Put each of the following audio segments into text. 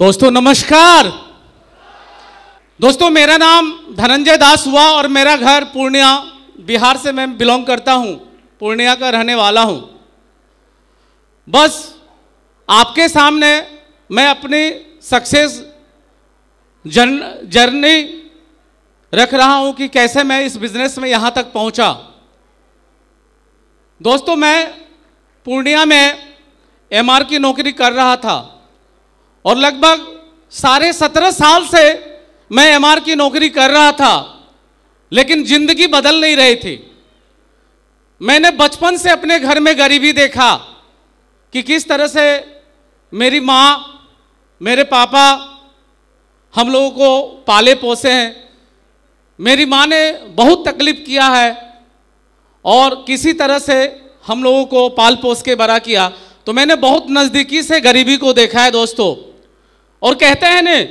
दोस्तों नमस्कार दोस्तों मेरा नाम धनंजय दास हुआ और मेरा घर पूर्णिया बिहार से मैं बिलोंग करता हूँ पूर्णिया का रहने वाला हूँ बस आपके सामने मैं अपनी सक्सेस जर्न जर्नी रख रहा हूँ कि कैसे मैं इस बिजनेस में यहाँ तक पहुँचा दोस्तों मैं पूर्णिया में एमआर की नौकरी कर रहा था और लगभग साढ़े सत्रह साल से मैं एम की नौकरी कर रहा था लेकिन जिंदगी बदल नहीं रही थी मैंने बचपन से अपने घर में गरीबी देखा कि किस तरह से मेरी माँ मेरे पापा हम लोगों को पाले पोसे हैं मेरी माँ ने बहुत तकलीफ किया है और किसी तरह से हम लोगों को पाल पोस के बड़ा किया तो मैंने बहुत नज़दीकी से गरीबी को देखा है दोस्तों और कहते हैं ने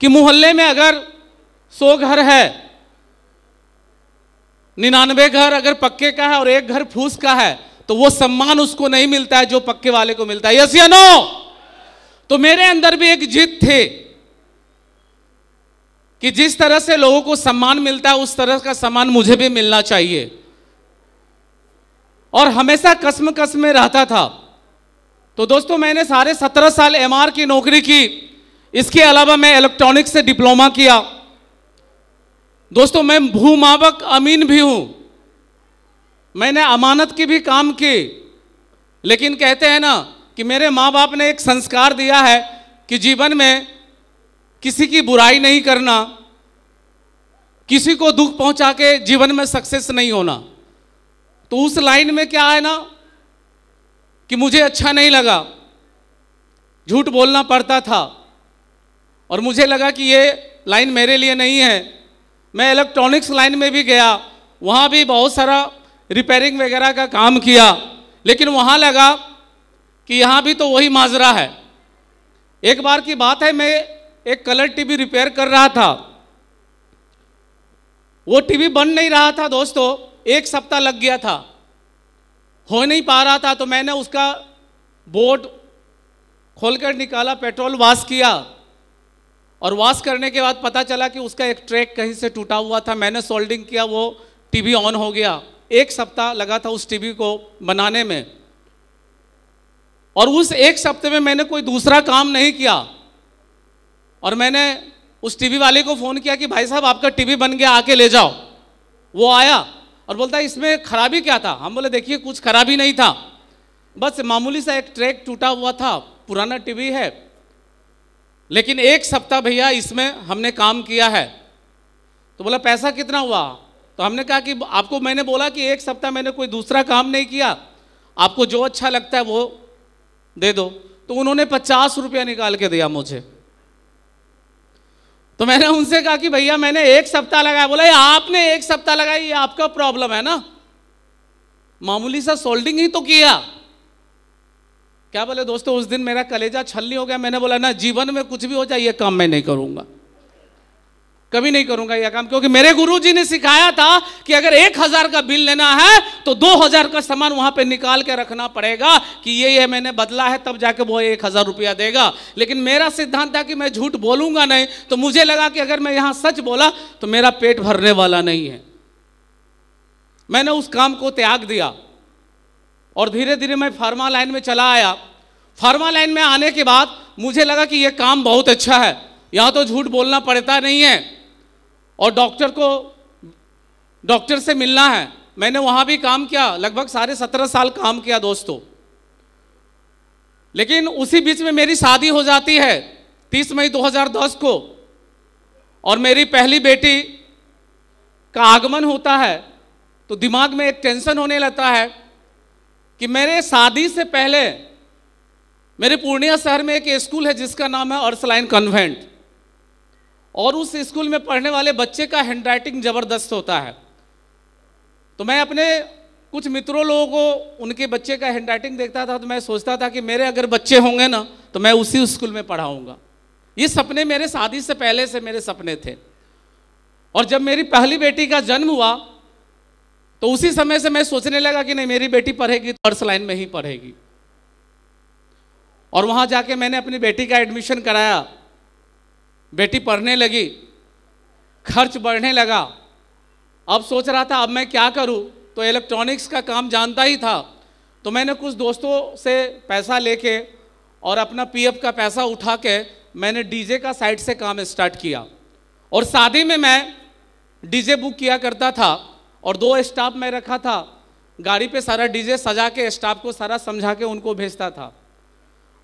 कि मोहल्ले में अगर सौ घर है निन्यानवे घर अगर पक्के का है और एक घर फूस का है तो वो सम्मान उसको नहीं मिलता है जो पक्के वाले को मिलता है यस या नो तो मेरे अंदर भी एक जिद थी कि जिस तरह से लोगों को सम्मान मिलता है उस तरह का सम्मान मुझे भी मिलना चाहिए और हमेशा कसम कसम में रहता था तो दोस्तों मैंने सारे सत्रह साल एमआर की नौकरी की इसके अलावा मैं इलेक्ट्रॉनिक्स से डिप्लोमा किया दोस्तों मैं भूमावक अमीन भी हूं मैंने अमानत की भी काम की लेकिन कहते हैं ना कि मेरे माँ बाप ने एक संस्कार दिया है कि जीवन में किसी की बुराई नहीं करना किसी को दुख पहुंचा के जीवन में सक्सेस नहीं होना तो उस लाइन में क्या है ना कि मुझे अच्छा नहीं लगा झूठ बोलना पड़ता था और मुझे लगा कि ये लाइन मेरे लिए नहीं है मैं इलेक्ट्रॉनिक्स लाइन में भी गया वहाँ भी बहुत सारा रिपेयरिंग वगैरह का काम किया लेकिन वहाँ लगा कि यहाँ भी तो वही माजरा है एक बार की बात है मैं एक कलर टीवी रिपेयर कर रहा था वो टीवी बन नहीं रहा था दोस्तों एक सप्ताह लग गया था हो नहीं पा रहा था तो मैंने उसका बोर्ड खोलकर निकाला पेट्रोल वाश किया और वॉश करने के बाद पता चला कि उसका एक ट्रैक कहीं से टूटा हुआ था मैंने सोल्डिंग किया वो टीवी ऑन हो गया एक सप्ताह लगा था उस टीवी को बनाने में और उस एक सप्ताह में मैंने कोई दूसरा काम नहीं किया और मैंने उस टीवी वाले को फ़ोन किया कि भाई साहब आपका टीवी बन गया आके ले जाओ वो आया और बोलता इसमें खराबी क्या था हम बोले देखिए कुछ खराबी नहीं था बस मामूली सा एक ट्रैक टूटा हुआ था पुराना टीवी है लेकिन एक सप्ताह भैया इसमें हमने काम किया है तो बोला पैसा कितना हुआ तो हमने कहा कि आपको मैंने बोला कि एक सप्ताह मैंने कोई दूसरा काम नहीं किया आपको जो अच्छा लगता है वो दे दो तो उन्होंने पचास रुपया निकाल के दिया मुझे तो मैंने उनसे कहा कि भैया मैंने एक सप्ताह लगाया बोला ये आपने एक सप्ताह लगाया ये आपका प्रॉब्लम है ना मामूली सा सोल्डिंग ही तो किया क्या बोले दोस्तों उस दिन मेरा कलेजा छलनी हो गया मैंने बोला ना जीवन में कुछ भी हो जाए ये काम मैं नहीं करूंगा कभी नहीं करूंगा यह काम क्योंकि मेरे गुरुजी ने सिखाया था कि अगर एक हजार का बिल लेना है तो दो हजार का सामान वहां पे निकाल के रखना पड़ेगा कि ये ये मैंने बदला है तब जाके वो एक हजार रुपया देगा लेकिन मेरा सिद्धांत था कि मैं झूठ बोलूंगा नहीं तो मुझे लगा कि अगर मैं यहां सच बोला तो मेरा पेट भरने वाला नहीं है मैंने उस काम को त्याग दिया और धीरे धीरे मैं फार्मा लाइन में चला आया फार्मा लाइन में आने के बाद मुझे लगा कि यह काम बहुत अच्छा है यहाँ तो झूठ बोलना पड़ता नहीं है और डॉक्टर को डॉक्टर से मिलना है मैंने वहाँ भी काम किया लगभग साढ़े सत्रह साल काम किया दोस्तों लेकिन उसी बीच में मेरी शादी हो जाती है 30 मई 2010 को और मेरी पहली बेटी का आगमन होता है तो दिमाग में एक टेंशन होने लगता है कि मेरे शादी से पहले मेरे पूर्णिया शहर में एक स्कूल है जिसका नाम है अर्सलाइन कन्वेंट और उस स्कूल में पढ़ने वाले बच्चे का हैंडराइटिंग ज़बरदस्त होता है तो मैं अपने कुछ मित्रों लोगों को उनके बच्चे का हैंडराइटिंग देखता था तो मैं सोचता था कि मेरे अगर बच्चे होंगे ना तो मैं उसी स्कूल में पढ़ाऊँगा ये सपने मेरे शादी से पहले से मेरे सपने थे और जब मेरी पहली बेटी का जन्म हुआ तो उसी समय से मैं सोचने लगा कि नहीं मेरी बेटी पढ़ेगी तो लाइन में ही पढ़ेगी और वहाँ जाके मैंने अपनी बेटी का एडमिशन कराया बेटी पढ़ने लगी खर्च बढ़ने लगा अब सोच रहा था अब मैं क्या करूँ तो इलेक्ट्रॉनिक्स का काम जानता ही था तो मैंने कुछ दोस्तों से पैसा लेके और अपना पीएफ का पैसा उठा के मैंने डीजे का साइड से काम स्टार्ट किया और शादी में मैं डीजे बुक किया करता था और दो स्टाफ मैं रखा था गाड़ी पे सारा डीजे सजा के स्टाफ को सारा समझा के उनको भेजता था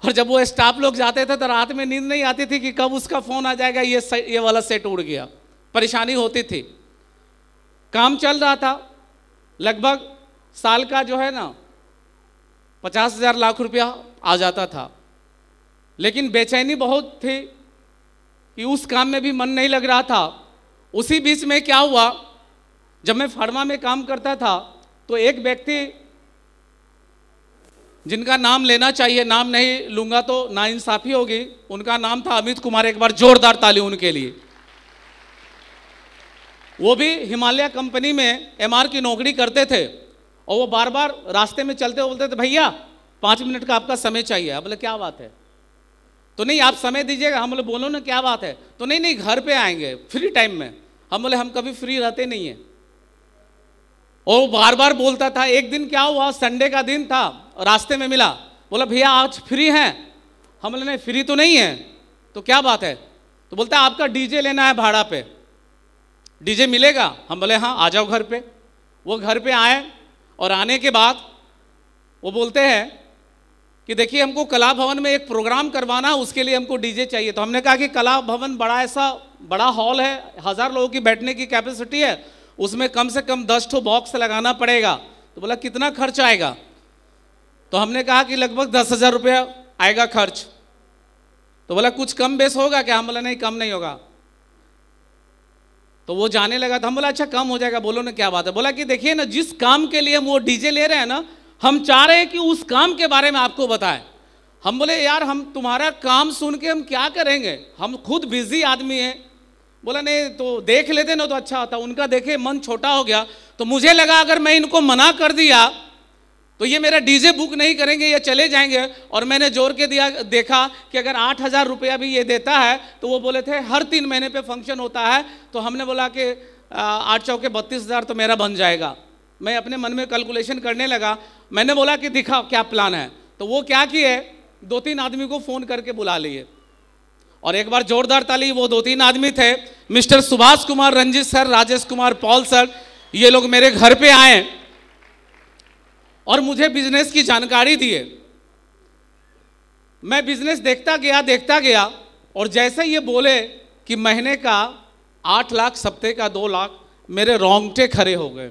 और जब वो स्टाफ लोग जाते थे तो रात में नींद नहीं आती थी कि कब उसका फ़ोन आ जाएगा ये से, ये वाला सेट उड़ गया परेशानी होती थी काम चल रहा था लगभग साल का जो है ना पचास हज़ार लाख रुपया आ जाता था लेकिन बेचैनी बहुत थी कि उस काम में भी मन नहीं लग रहा था उसी बीच में क्या हुआ जब मैं फार्मा में काम करता था तो एक व्यक्ति जिनका नाम लेना चाहिए नाम नहीं लूंगा तो नाइंसाफी होगी उनका नाम था अमित कुमार एक बार जोरदार ताली उनके लिए वो भी हिमालय कंपनी में एमआर की नौकरी करते थे और वो बार बार रास्ते में चलते बोलते थे भैया पाँच मिनट का आपका समय चाहिए बोले क्या बात है तो नहीं आप समय दीजिएगा हम बोले बोलो ना क्या बात है तो नहीं नहीं घर पे आएंगे फ्री टाइम में हम बोले हम कभी फ्री रहते नहीं हैं और बार बार बोलता था एक दिन क्या हुआ संडे का दिन था रास्ते में मिला बोला भैया आज फ्री हैं बोले नहीं फ्री तो नहीं है तो क्या बात है तो बोलता है आपका डीजे लेना है भाड़ा पे डीजे मिलेगा हम बोले हाँ आ जाओ घर पे वो घर पे आए और आने के बाद वो बोलते हैं कि देखिए हमको कला भवन में एक प्रोग्राम करवाना है उसके लिए हमको डीजे चाहिए तो हमने कहा कि कला भवन बड़ा ऐसा बड़ा हॉल है हज़ार लोगों की बैठने की कैपेसिटी है उसमें कम से कम दस ठो बॉक्स लगाना पड़ेगा तो बोला कितना खर्च आएगा तो हमने कहा कि लगभग दस हज़ार रुपया आएगा खर्च तो बोला कुछ कम बेस होगा क्या हम बोला नहीं कम नहीं होगा तो वो जाने लगा तो हम बोला अच्छा कम हो जाएगा बोलो ना क्या बात है बोला कि देखिए ना जिस काम के लिए हम वो डीजे ले रहे हैं ना हम चाह रहे हैं कि उस काम के बारे में आपको बताएं हम बोले यार हम तुम्हारा काम सुन के हम क्या करेंगे हम खुद बिजी आदमी हैं बोला नहीं तो देख लेते ना तो अच्छा होता उनका देखे मन छोटा हो गया तो मुझे लगा अगर मैं इनको मना कर दिया तो ये मेरा डीजे बुक नहीं करेंगे ये चले जाएंगे और मैंने जोर के दिया देखा कि अगर आठ हज़ार रुपया भी ये देता है तो वो बोले थे हर तीन महीने पे फंक्शन होता है तो हमने बोला कि आठ चौके बत्तीस हज़ार तो मेरा बन जाएगा मैं अपने मन में कैलकुलेशन करने लगा मैंने बोला कि दिखा क्या प्लान है तो वो क्या किए दो तीन आदमी को फ़ोन करके बुला लिए और एक बार जोरदार ताली वो दो तीन आदमी थे mister Subhash Kumar Ranjit sir Rajesh Kumar Paul sir ये लोग मेरे घर पे आए और मुझे बिजनेस की जानकारी दिए मैं बिजनेस देखता गया देखता गया और जैसे ये बोले कि महीने का आठ लाख सप्ते का दो लाख मेरे रोंगटे खड़े हो गए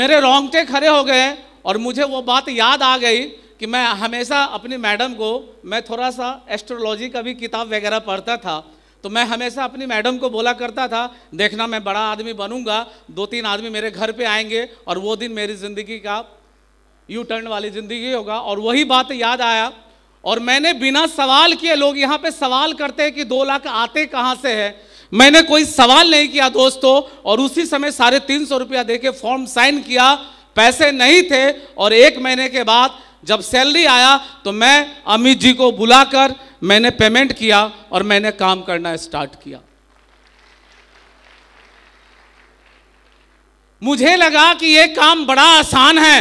मेरे रोंगटे खड़े हो गए और मुझे वो बात याद आ गई कि मैं हमेशा अपनी मैडम को मैं थोड़ा सा एस्ट्रोलॉजी का भी किताब वगैरह पढ़ता था तो मैं हमेशा अपनी मैडम को बोला करता था देखना मैं बड़ा आदमी बनूंगा दो तीन आदमी मेरे घर पे आएंगे और वो दिन मेरी ज़िंदगी का यू टर्न वाली ज़िंदगी होगा और वही बात याद आया और मैंने बिना सवाल किए लोग यहाँ पे सवाल करते हैं कि दो लाख आते कहाँ से है मैंने कोई सवाल नहीं किया दोस्तों और उसी समय साढ़े तीन सौ रुपया दे के फॉर्म साइन किया पैसे नहीं थे और एक महीने के बाद जब सैलरी आया तो मैं अमित जी को बुलाकर मैंने पेमेंट किया और मैंने काम करना स्टार्ट किया मुझे लगा कि यह काम बड़ा आसान है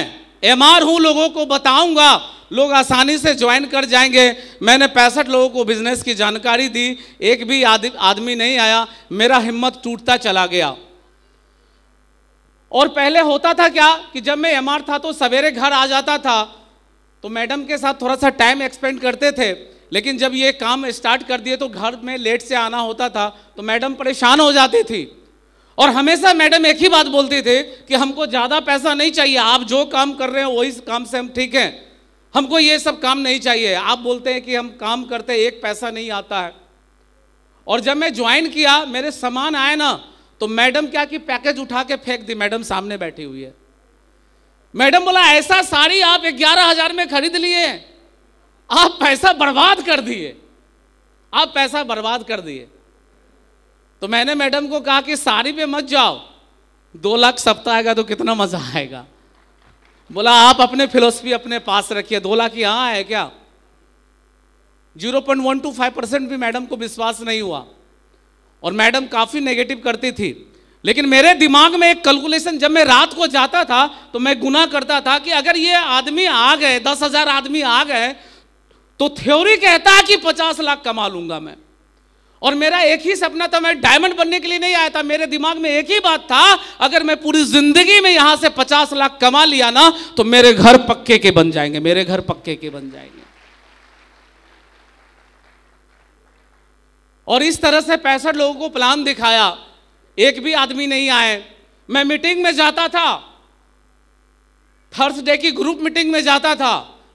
एम आर हूं लोगों को बताऊंगा लोग आसानी से ज्वाइन कर जाएंगे मैंने पैंसठ लोगों को बिजनेस की जानकारी दी एक भी आदमी नहीं आया मेरा हिम्मत टूटता चला गया और पहले होता था क्या कि जब मैं एमआर था तो सवेरे घर आ जाता था तो मैडम के साथ थोड़ा सा टाइम एक्सपेंड करते थे लेकिन जब ये काम स्टार्ट कर दिए तो घर में लेट से आना होता था तो मैडम परेशान हो जाती थी और हमेशा मैडम एक ही बात बोलती थी कि हमको ज़्यादा पैसा नहीं चाहिए आप जो काम कर रहे हैं वही काम से हम ठीक हैं हमको ये सब काम नहीं चाहिए आप बोलते हैं कि हम काम करते एक पैसा नहीं आता है और जब मैं ज्वाइन किया मेरे सामान आए ना तो मैडम क्या कि पैकेज उठा के फेंक दी मैडम सामने बैठी हुई है मैडम बोला ऐसा साड़ी आप ग्यारह हजार में खरीद लिए आप पैसा बर्बाद कर दिए आप पैसा बर्बाद कर दिए तो मैंने मैडम को कहा कि साड़ी पे मत जाओ दो लाख सप्ताह आएगा तो कितना मजा आएगा बोला आप अपने फिलोसफी अपने पास रखिए दो लाख यहाँ है क्या zero point one two five percent भी मैडम को विश्वास नहीं हुआ और मैडम काफ़ी नेगेटिव करती थी लेकिन मेरे दिमाग में एक कैलकुलेशन जब मैं रात को जाता था तो मैं गुना करता था कि अगर ये आदमी आ गए दस हजार आदमी आ गए तो थ्योरी कहता है कि पचास लाख कमा लूंगा मैं और मेरा एक ही सपना था मैं डायमंड बनने के लिए नहीं आया था मेरे दिमाग में एक ही बात था अगर मैं पूरी जिंदगी में यहां से पचास लाख कमा लिया ना तो मेरे घर पक्के के बन जाएंगे मेरे घर पक्के के बन जाएंगे और इस तरह से पैंसठ लोगों को प्लान दिखाया एक भी आदमी नहीं आए मैं मीटिंग में जाता था थर्सडे की ग्रुप मीटिंग में जाता था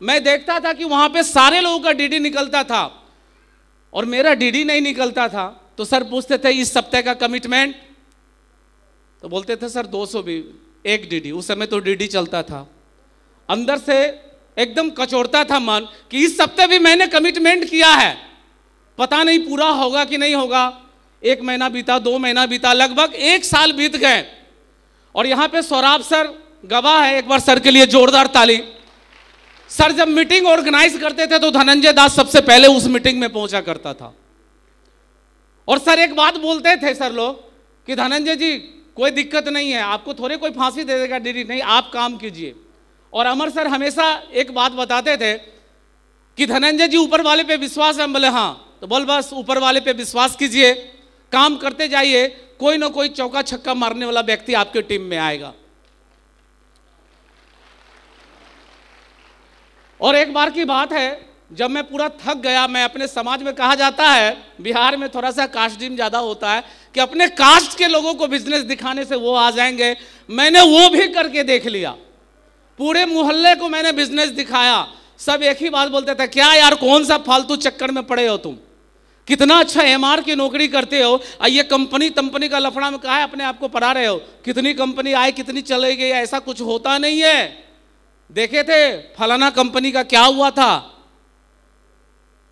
मैं देखता था कि वहां पे सारे लोगों का डीडी निकलता था और मेरा डीडी नहीं निकलता था तो सर पूछते थे इस सप्ताह का कमिटमेंट तो बोलते थे सर 200 भी एक डीडी उस समय तो डीडी चलता था अंदर से एकदम कचोड़ता था मन कि इस सप्ताह भी मैंने कमिटमेंट किया है पता नहीं पूरा होगा कि नहीं होगा एक महीना बीता दो महीना बीता लगभग एक साल बीत गए और यहां पे सौराब सर गवाह है एक बार सर के लिए जोरदार ताली सर जब मीटिंग ऑर्गेनाइज करते थे तो धनंजय दास सबसे पहले उस मीटिंग में पहुंचा करता था और सर एक बात बोलते थे सर लोग कि धनंजय जी कोई दिक्कत नहीं है आपको थोड़े कोई फांसी दे देगा डीडी नहीं आप काम कीजिए और अमर सर हमेशा एक बात बताते थे कि धनंजय जी ऊपर वाले पे विश्वास है हम बोले हाँ तो बोल बस ऊपर वाले पे विश्वास कीजिए काम करते जाइए कोई ना कोई चौका छक्का मारने वाला व्यक्ति आपके टीम में आएगा और एक बार की बात है जब मैं पूरा थक गया मैं अपने समाज में कहा जाता है बिहार में थोड़ा सा कास्ट जिम ज़्यादा होता है कि अपने कास्ट के लोगों को बिजनेस दिखाने से वो आ जाएंगे मैंने वो भी करके देख लिया पूरे मोहल्ले को मैंने बिजनेस दिखाया सब एक ही बात बोलते थे क्या यार कौन सा फालतू चक्कर में पड़े हो तुम कितना अच्छा एम की नौकरी करते हो और ये कंपनी तंपनी का लफड़ा में कहा है अपने आप को पढ़ा रहे हो कितनी कंपनी आए कितनी चले गई ऐसा कुछ होता नहीं है देखे थे फलाना कंपनी का क्या हुआ था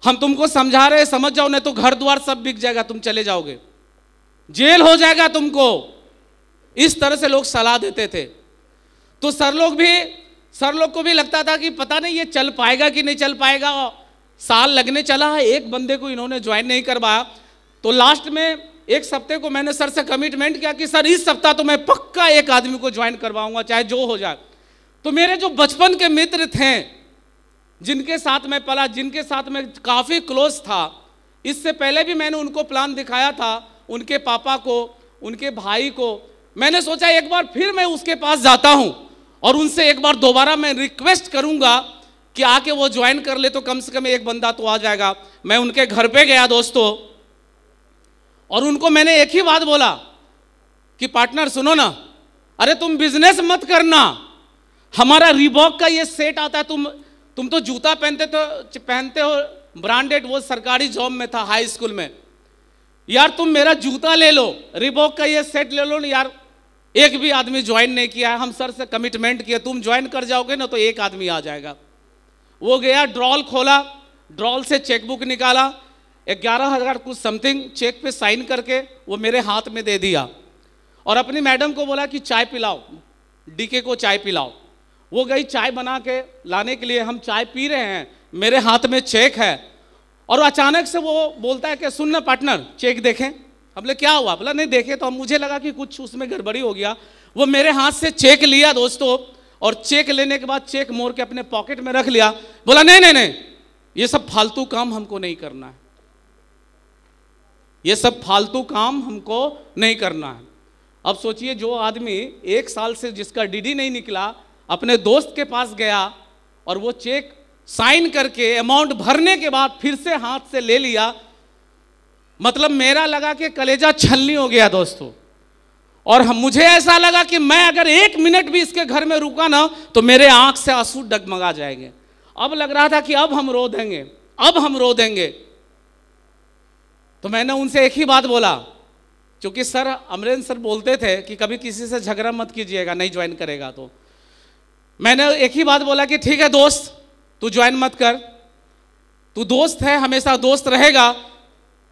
हम तुमको समझा रहे समझ जाओ नहीं तो घर द्वार सब बिक जाएगा तुम चले जाओगे जेल हो जाएगा तुमको इस तरह से लोग सलाह देते थे तो सर लोग भी सर लोग को भी लगता था कि पता नहीं ये चल पाएगा कि नहीं चल पाएगा साल लगने चला है एक बंदे को इन्होंने ज्वाइन नहीं करवाया तो लास्ट में एक सप्ते को मैंने सर से कमिटमेंट किया कि सर इस सप्ताह तो मैं पक्का एक आदमी को ज्वाइन करवाऊंगा चाहे जो हो जाए तो मेरे जो बचपन के मित्र थे जिनके साथ मैं पला जिनके साथ मैं काफ़ी क्लोज था इससे पहले भी मैंने उनको प्लान दिखाया था उनके पापा को उनके भाई को मैंने सोचा एक बार फिर मैं उसके पास जाता हूँ और उनसे एक बार दोबारा मैं रिक्वेस्ट करूँगा कि आके वो ज्वाइन कर ले तो कम से कम एक बंदा तो आ जाएगा मैं उनके घर पे गया दोस्तों और उनको मैंने एक ही बात बोला कि पार्टनर सुनो ना अरे तुम बिजनेस मत करना हमारा रिबॉक का ये सेट आता है तुम तुम तो जूता पहनते तो पहनते हो ब्रांडेड वो सरकारी जॉब में था हाई स्कूल में यार तुम मेरा जूता ले लो रिबॉक का ये सेट ले लो यार एक भी आदमी ज्वाइन नहीं किया है हम सर से कमिटमेंट किया तुम ज्वाइन कर जाओगे ना तो एक आदमी आ जाएगा वो गया ड्रॉल खोला ड्रॉल से चेकबुक निकाला ग्यारह हज़ार कुछ समथिंग चेक पे साइन करके वो मेरे हाथ में दे दिया और अपनी मैडम को बोला कि चाय पिलाओ डीके को चाय पिलाओ वो गई चाय बना के लाने के लिए हम चाय पी रहे हैं मेरे हाथ में चेक है और अचानक से वो बोलता है कि सुन ना पार्टनर चेक देखें बोले क्या हुआ बोला नहीं देखे तो हम मुझे लगा कि कुछ उसमें गड़बड़ी हो गया वो मेरे हाथ से चेक लिया दोस्तों और चेक लेने के बाद चेक मोर के अपने पॉकेट में रख लिया बोला नहीं नहीं नहीं ये सब फालतू काम हमको नहीं करना है ये सब फालतू काम हमको नहीं करना है अब सोचिए जो आदमी एक साल से जिसका डीडी नहीं निकला अपने दोस्त के पास गया और वो चेक साइन करके अमाउंट भरने के बाद फिर से हाथ से ले लिया मतलब मेरा लगा कि कलेजा छलनी हो गया दोस्तों और हम मुझे ऐसा लगा कि मैं अगर एक मिनट भी इसके घर में रुका ना तो मेरे आंख से आंसू डगमगा जाएंगे अब लग रहा था कि अब हम रो देंगे अब हम रो देंगे तो मैंने उनसे एक ही बात बोला क्योंकि सर अमरेन सर बोलते थे कि कभी किसी से झगड़ा मत कीजिएगा नहीं ज्वाइन करेगा तो मैंने एक ही बात बोला कि ठीक है दोस्त तू ज्वाइन मत कर तू दोस्त है हमेशा दोस्त रहेगा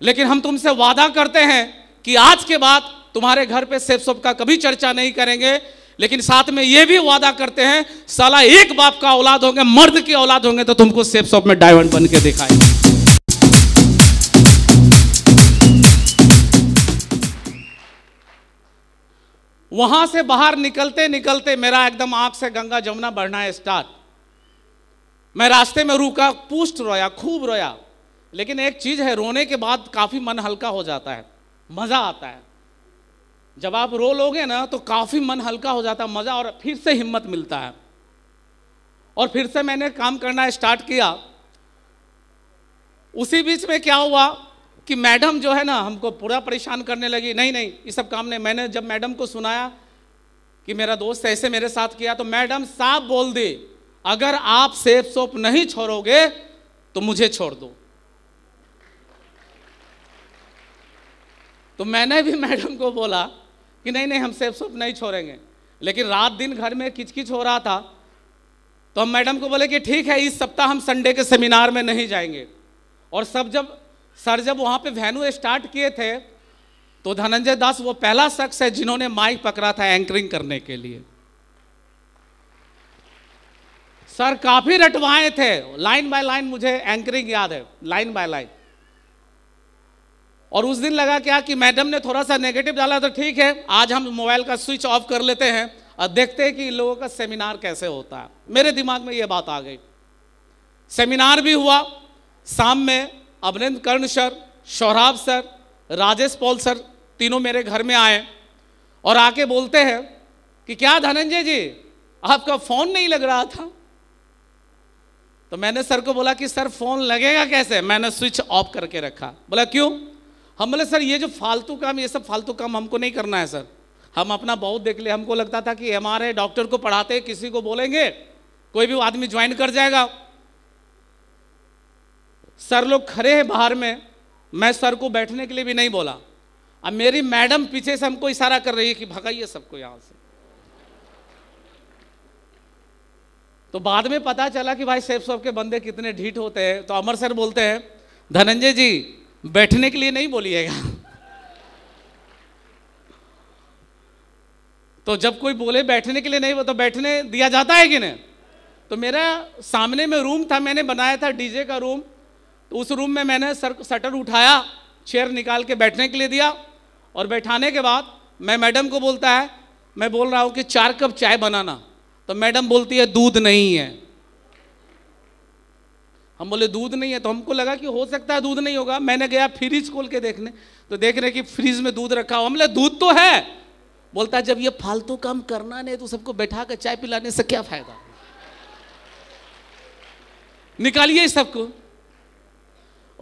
लेकिन हम तुमसे वादा करते हैं कि आज के बाद तुम्हारे घर पे सेफ सॉप का कभी चर्चा नहीं करेंगे लेकिन साथ में ये भी वादा करते हैं साला एक बाप का औलाद होंगे मर्द की औलाद होंगे तो तुमको सेफ सॉप में डायमंड बन के दिखाएंगे वहां से बाहर निकलते निकलते मेरा एकदम आंख से गंगा जमुना बढ़ना है स्टार्ट मैं रास्ते में रुका पुष्ट रोया खूब रोया लेकिन एक चीज है रोने के बाद काफी मन हल्का हो जाता है मजा आता है जब आप रो लोगे ना तो काफ़ी मन हल्का हो जाता है मज़ा और फिर से हिम्मत मिलता है और फिर से मैंने काम करना स्टार्ट किया उसी बीच में क्या हुआ कि मैडम जो है ना हमको पूरा परेशान करने लगी नहीं नहीं ये सब काम नहीं मैंने जब मैडम को सुनाया कि मेरा दोस्त ऐसे मेरे साथ किया तो मैडम साफ बोल दी अगर आप सेफ सोप नहीं छोड़ोगे तो मुझे छोड़ दो तो मैंने भी मैडम को बोला कि नहीं नहीं हम सेफ सुप नहीं छोड़ेंगे लेकिन रात दिन घर में किचकिच हो रहा था तो हम मैडम को बोले कि ठीक है इस सप्ताह हम संडे के सेमिनार में नहीं जाएंगे और सब जब सर जब वहाँ पे वेन्यू स्टार्ट किए थे तो धनंजय दास वो पहला शख्स है जिन्होंने माइक पकड़ा था एंकरिंग करने के लिए सर काफी रटवाए थे लाइन बाय लाइन मुझे एंकरिंग याद है लाइन बाय लाइन और उस दिन लगा क्या हाँ, कि मैडम ने थोड़ा सा नेगेटिव डाला तो ठीक है आज हम मोबाइल का स्विच ऑफ कर लेते हैं और देखते हैं कि इन लोगों का सेमिनार कैसे होता है मेरे दिमाग में ये बात आ गई सेमिनार भी हुआ शाम में Abhinand Karn sir Sohrab sir Rajesh Paul sir तीनों मेरे घर में आए और आके बोलते हैं कि क्या धनंजय जी आपका फोन नहीं लग रहा था तो मैंने सर को बोला कि सर फोन लगेगा कैसे मैंने स्विच ऑफ करके रखा बोला क्यों हम बोले सर ये जो फालतू काम ये सब फालतू काम हमको नहीं करना है सर हम अपना बहुत देख ले हमको लगता था कि हमारे डॉक्टर को पढ़ाते किसी को बोलेंगे कोई भी आदमी ज्वाइन कर जाएगा सर लोग खड़े हैं बाहर में मैं सर को बैठने के लिए भी नहीं बोला अब मेरी मैडम पीछे से हमको इशारा कर रही है कि भगाइए सबको यहाँ से तो बाद में पता चला कि भाई सेफ सॉफ के बंदे कितने ढीठ होते हैं तो अमर सर बोलते हैं धनंजय जी बैठने के लिए नहीं बोलिएगा तो जब कोई बोले बैठने के लिए नहीं वो तो बैठने दिया जाता है कि नहीं तो मेरा सामने में रूम था मैंने बनाया था डीजे का रूम तो उस रूम में मैंने सर शटर उठाया चेयर निकाल के बैठने के लिए दिया और बैठाने के बाद मैं मैडम को बोलता है मैं बोल रहा हूँ कि चार कप चाय बनाना तो मैडम बोलती है दूध नहीं है हम बोले दूध नहीं है तो हमको लगा कि हो सकता है दूध नहीं होगा मैंने गया फ्रिज खोल के देखने तो देख रहे कि फ्रिज में दूध रखा हो हमले दूध तो है बोलता है जब ये फालतू काम करना नहीं तो सबको बैठा कर चाय पिलाने से क्या फायदा निकालिए सबको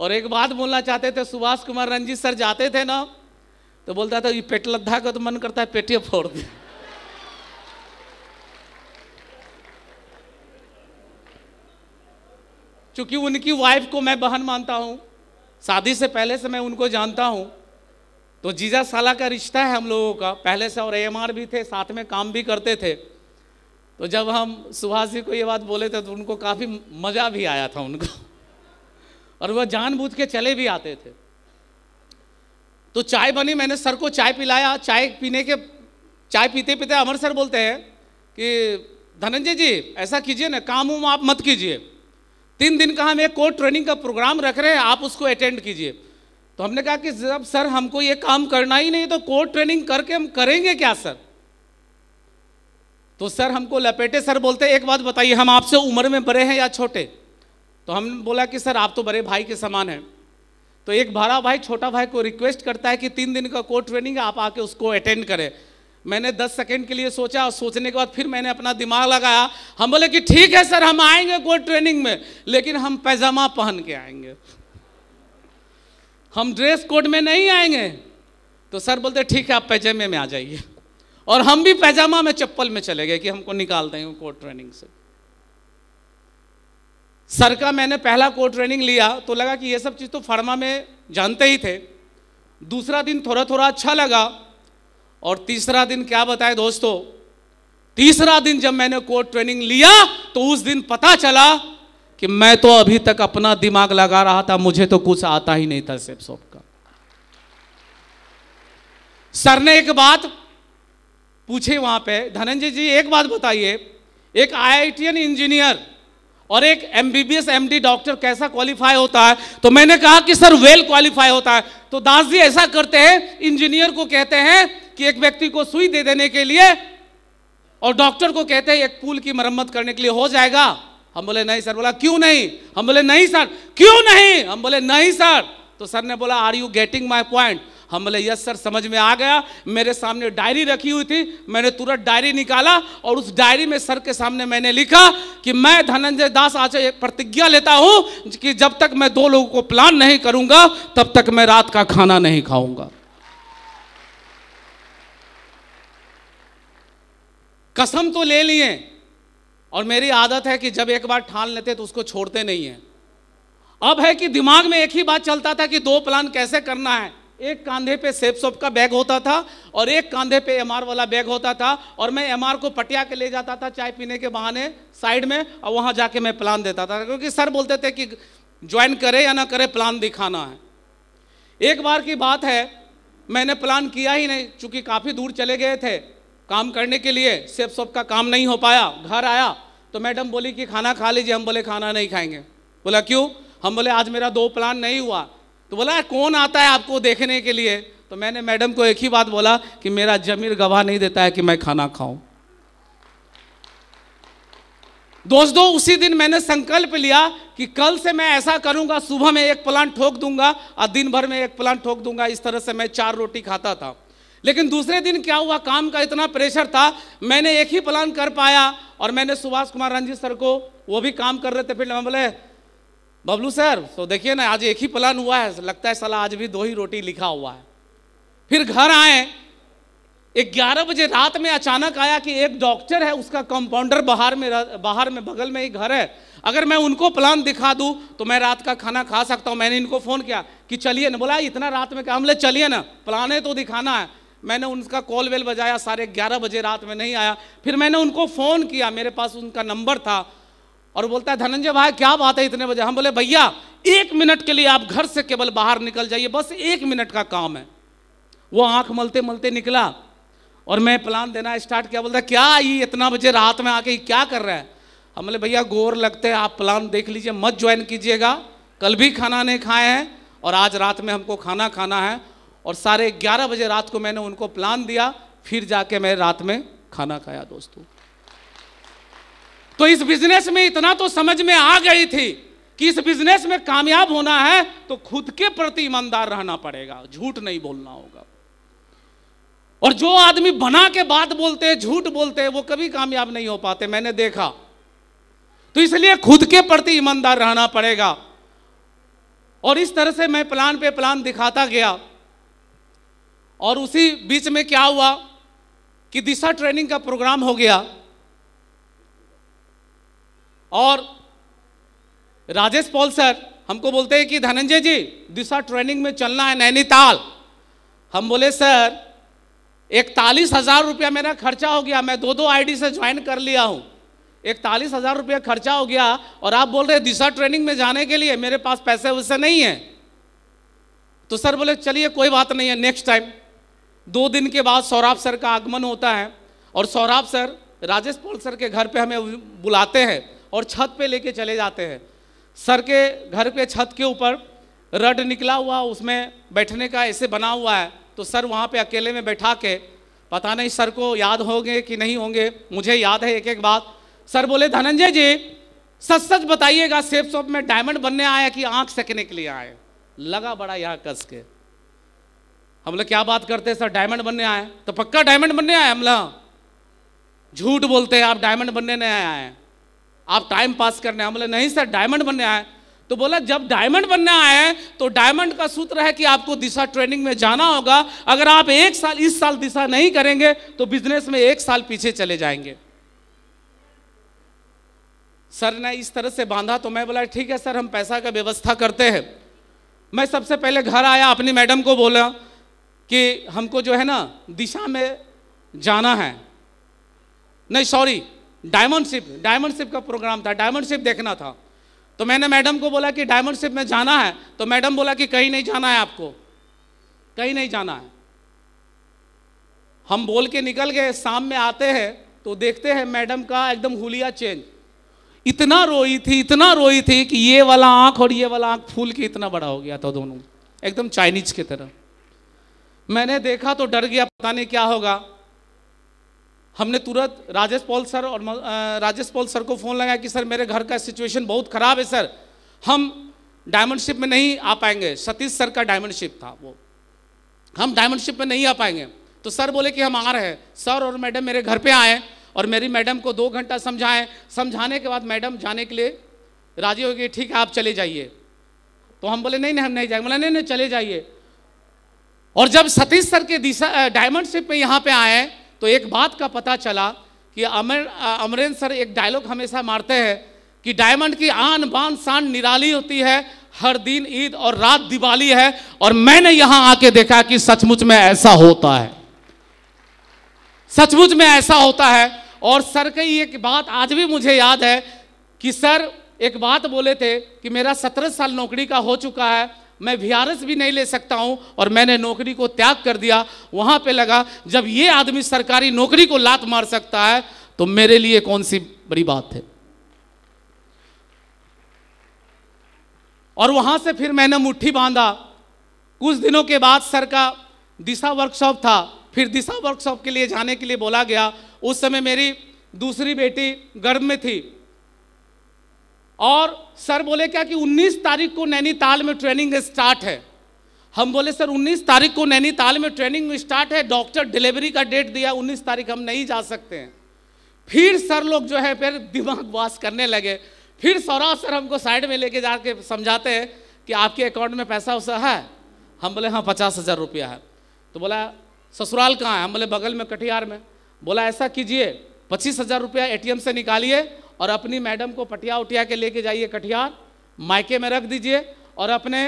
और एक बात बोलना चाहते थे सुभाष कुमार रंजीत सर जाते थे ना तो बोलता था ये पेट लद्दा का तो मन करता है पेटिया फोड़ दिया क्योंकि उनकी वाइफ को मैं बहन मानता हूँ शादी से पहले से मैं उनको जानता हूँ तो जीजा साला का रिश्ता है हम लोगों का पहले से और एम भी थे साथ में काम भी करते थे तो जब हम सुभाष जी को ये बात बोले थे तो उनको काफ़ी मज़ा भी आया था उनको और वह जानबूझ के चले भी आते थे तो चाय बनी मैंने सर को चाय पिलाया चाय पीने के चाय पीते पीते अमर सर बोलते हैं कि धनंजय जी ऐसा कीजिए ना काम वाम आप मत कीजिए तीन दिन का हम एक कोर ट्रेनिंग का प्रोग्राम रख रहे हैं आप उसको अटेंड कीजिए तो हमने कहा कि जब सर हमको ये काम करना ही नहीं तो कोर ट्रेनिंग करके हम करेंगे क्या सर तो सर हमको लपेटे सर बोलते एक बात बताइए हम आपसे उम्र में बड़े हैं या छोटे तो हम बोला कि सर आप तो बड़े भाई के समान हैं तो एक बड़ा भाई छोटा भाई को रिक्वेस्ट करता है कि तीन दिन का कोर ट्रेनिंग आप आके उसको अटेंड करें मैंने 10 सेकंड के लिए सोचा और सोचने के बाद फिर मैंने अपना दिमाग लगाया हम बोले कि ठीक है सर हम आएंगे गोल्ड ट्रेनिंग में लेकिन हम पैजामा पहन के आएंगे हम ड्रेस कोड में नहीं आएंगे तो सर बोलते ठीक है आप पैजामे में आ जाइए और हम भी पैजामा में चप्पल में चले गए कि हमको निकाल देंगे कोर्ट ट्रेनिंग से सर का मैंने पहला कोर्ट ट्रेनिंग लिया तो लगा कि ये सब चीज़ तो फार्मा में जानते ही थे दूसरा दिन थोड़ा थोड़ा अच्छा लगा और तीसरा दिन क्या बताए दोस्तों तीसरा दिन जब मैंने कोर ट्रेनिंग लिया तो उस दिन पता चला कि मैं तो अभी तक अपना दिमाग लगा रहा था मुझे तो कुछ आता ही नहीं था सेप सॉप का सर ने एक बात पूछे वहां पे धनंजय जी एक बात बताइए एक आईआईटीएन इंजीनियर और एक एमबीबीएस एमडी डॉक्टर कैसा क्वालिफाई होता है तो मैंने कहा कि सर वेल क्वालिफाई होता है तो दास जी ऐसा करते हैं इंजीनियर को कहते हैं कि एक व्यक्ति को सुई दे देने के लिए और डॉक्टर को कहते हैं एक पुल की मरम्मत करने के लिए हो जाएगा हम बोले नहीं सर बोला क्यों नहीं हम बोले नहीं सर क्यों नहीं हम बोले नहीं सर तो सर ने बोला are you getting my point हम बोले यस सर समझ में आ गया मेरे सामने डायरी रखी हुई थी मैंने तुरंत डायरी निकाला और उस डायरी में सर के सामने मैंने लिखा कि मैं धनंजय दास एक प्रतिज्ञा लेता हूं कि जब तक मैं दो लोगों को प्लान नहीं करूंगा तब तक मैं रात का खाना नहीं खाऊंगा कसम तो ले लिए और मेरी आदत है कि जब एक बार ठान लेते तो उसको छोड़ते नहीं हैं अब है कि दिमाग में एक ही बात चलता था कि दो प्लान कैसे करना है एक कांधे पे सेफ सॉप का बैग होता था और एक कांधे पे एमआर वाला बैग होता था और मैं एमआर को पटिया के ले जाता था चाय पीने के बहाने साइड में और वहाँ जाके मैं प्लान देता था क्योंकि सर बोलते थे कि ज्वाइन करे या ना करे प्लान दिखाना है एक बार की बात है मैंने प्लान किया ही नहीं चूँकि काफ़ी दूर चले गए थे काम करने के लिए सेफ सॉप का काम नहीं हो पाया घर आया तो मैडम बोली कि खाना खा लीजिए हम बोले खाना नहीं खाएंगे बोला क्यों हम बोले आज मेरा दो प्लान नहीं हुआ तो बोला कौन आता है आपको देखने के लिए तो मैंने मैडम को एक ही बात बोला कि मेरा जमीर गवाह नहीं देता है कि मैं खाना खाऊं दोस्तों उसी दिन मैंने संकल्प लिया कि कल से मैं ऐसा करूंगा सुबह में एक प्लान ठोक दूंगा और दिन भर में एक प्लान ठोक दूंगा इस तरह से मैं चार रोटी खाता था लेकिन दूसरे दिन क्या हुआ काम का इतना प्रेशर था मैंने एक ही प्लान कर पाया और मैंने सुभाष कुमार रंजीत सर को वो भी काम कर रहे थे फिर बोले बबलू सर तो देखिए ना आज एक ही प्लान हुआ है लगता है सला आज भी दो ही रोटी लिखा हुआ है फिर घर आए ग्यारह बजे रात में अचानक आया कि एक डॉक्टर है उसका कंपाउंडर बाहर में बाहर में बगल में ही घर है अगर मैं उनको प्लान दिखा दूं तो मैं रात का खाना खा सकता हूं मैंने इनको फ़ोन किया कि चलिए ना बोला इतना रात में क्या हमले चलिए ना प्लान है तो दिखाना है मैंने उनका कॉल वेल बजाया साढ़े ग्यारह बजे रात में नहीं आया फिर मैंने उनको फ़ोन किया मेरे पास उनका नंबर था और बोलता है धनंजय भाई क्या बात है इतने बजे हम बोले भैया एक मिनट के लिए आप घर से केवल बाहर निकल जाइए बस एक मिनट का काम है वो आंख मलते मलते निकला और मैं प्लान देना स्टार्ट किया बोलता क्या ये इतना बजे रात में आके क्या कर रहा है हम बोले भैया गोर लगते हैं आप प्लान देख लीजिए मत ज्वाइन कीजिएगा कल भी खाना नहीं खाए हैं और आज रात में हमको खाना खाना है और साढ़े ग्यारह बजे रात को मैंने उनको प्लान दिया फिर जाके मैं रात में खाना खाया दोस्तों तो इस बिजनेस में इतना तो समझ में आ गई थी कि इस बिजनेस में कामयाब होना है तो खुद के प्रति ईमानदार रहना पड़ेगा झूठ नहीं बोलना होगा और जो आदमी बना के बात बोलते हैं झूठ बोलते हैं वो कभी कामयाब नहीं हो पाते मैंने देखा तो इसलिए खुद के प्रति ईमानदार रहना पड़ेगा और इस तरह से मैं प्लान पे प्लान दिखाता गया और उसी बीच में क्या हुआ कि दिशा ट्रेनिंग का प्रोग्राम हो गया और राजेश पॉल सर हमको बोलते हैं कि धनंजय जी दिशा ट्रेनिंग में चलना है नैनीताल हम बोले सर इकतालीस हजार रुपया मेरा खर्चा हो गया मैं दो दो आईडी से ज्वाइन कर लिया हूँ इकतालीस हजार रुपया खर्चा हो गया और आप बोल रहे दिशा ट्रेनिंग में जाने के लिए मेरे पास पैसे वैसे नहीं है तो सर बोले चलिए कोई बात नहीं है नेक्स्ट टाइम दो दिन के बाद सौराब सर का आगमन होता है और सौराब सर राजेश पॉल सर के घर पे हमें बुलाते हैं और छत पे लेके चले जाते हैं सर के घर पे छत के ऊपर रड निकला हुआ उसमें बैठने का ऐसे बना हुआ है तो सर वहाँ पे अकेले में बैठा के पता नहीं सर को याद होंगे कि नहीं होंगे मुझे याद है एक एक बात सर बोले धनंजय जी सच सच बताइएगा सेफ शॉप में डायमंड बनने आया कि आँख सेकने के लिए आए लगा बड़ा यहाँ कस के हम लोग क्या बात करते हैं सर डायमंड बनने आए तो पक्का डायमंड बनने आए हम लोग हाँ। झूठ बोलते हैं आप डायमंड बनने नहीं आए हैं आप टाइम पास करने हम बोले नहीं सर डायमंड बनने आए तो बोला जब डायमंड बनने आए हैं तो डायमंड तो का सूत्र है कि आपको दिशा ट्रेनिंग में जाना होगा अगर आप एक साल इस साल दिशा नहीं करेंगे तो बिजनेस में एक साल पीछे चले जाएंगे सर ने इस तरह से बांधा तो मैं बोला ठीक है सर हम पैसा का व्यवस्था करते हैं मैं सबसे पहले घर आया अपनी मैडम को बोला कि हमको जो है ना दिशा में जाना है नहीं sorry diamond ship diamond ship का प्रोग्राम था डायमंड शिप देखना था तो मैंने मैडम को बोला कि डायमंड शिप में जाना है तो मैडम बोला कि कहीं नहीं जाना है आपको कहीं नहीं जाना है हम बोल के निकल गए शाम में आते हैं तो देखते हैं मैडम का एकदम हुलिया चेंज इतना रोई थी इतना रोई थी कि ये वाला आंख और ये वाला आंख फूल के इतना बड़ा हो गया था दोनों एकदम चाइनीज की तरह मैंने देखा तो डर गया पता नहीं क्या होगा हमने तुरंत राजेश पॉल सर और राजेश पॉल सर को फ़ोन लगाया कि सर मेरे घर का सिचुएशन बहुत ख़राब है सर हम डायमंड शिप में नहीं आ पाएंगे सतीश सर का डायमंड शिप था वो हम डायमंड शिप में नहीं आ पाएंगे तो सर बोले कि हम आ रहे हैं सर और मैडम मेरे घर पे आए और मेरी मैडम को दो घंटा समझाएं समझाने के बाद मैडम जाने के लिए राजी हो गई ठीक है आप चले जाइए तो हम बोले नहीं नहीं हम नहीं जाएंगे बोला नहीं नहीं चले जाइए और जब सतीश सर के दिशा शिप में यहाँ पे आए तो एक बात का पता चला कि अमर अमरेंद्र सर एक डायलॉग हमेशा मारते हैं कि डायमंड की आन बान शान निराली होती है हर दिन ईद और रात दिवाली है और मैंने यहां आके देखा कि सचमुच में ऐसा होता है सचमुच में ऐसा होता है और सर की एक बात आज भी मुझे याद है कि सर एक बात बोले थे कि मेरा सत्रह साल नौकरी का हो चुका है मैं वी भी नहीं ले सकता हूं और मैंने नौकरी को त्याग कर दिया वहां पे लगा जब ये आदमी सरकारी नौकरी को लात मार सकता है तो मेरे लिए कौन सी बड़ी बात है और वहां से फिर मैंने मुट्ठी बांधा कुछ दिनों के बाद सर का दिशा वर्कशॉप था फिर दिशा वर्कशॉप के लिए जाने के लिए बोला गया उस समय मेरी दूसरी बेटी गर्भ में थी और सर बोले क्या कि 19 तारीख को नैनीताल में ट्रेनिंग स्टार्ट है हम बोले सर 19 तारीख को नैनीताल में ट्रेनिंग स्टार्ट है डॉक्टर डिलीवरी का डेट दिया 19 तारीख हम नहीं जा सकते हैं फिर सर लोग जो है फिर दिमाग वास करने लगे फिर सौरभ सर हमको साइड में लेके जाके समझाते हैं कि आपके अकाउंट में पैसा वैसा है हम बोले हाँ पचास हज़ार रुपया है तो बोला ससुराल कहाँ है हम बोले बगल में कटिहार में बोला ऐसा कीजिए पच्चीस हज़ार रुपया ए से निकालिए और अपनी मैडम को पटिया उठिया के लेके जाइए कटिहार मायके में रख दीजिए और अपने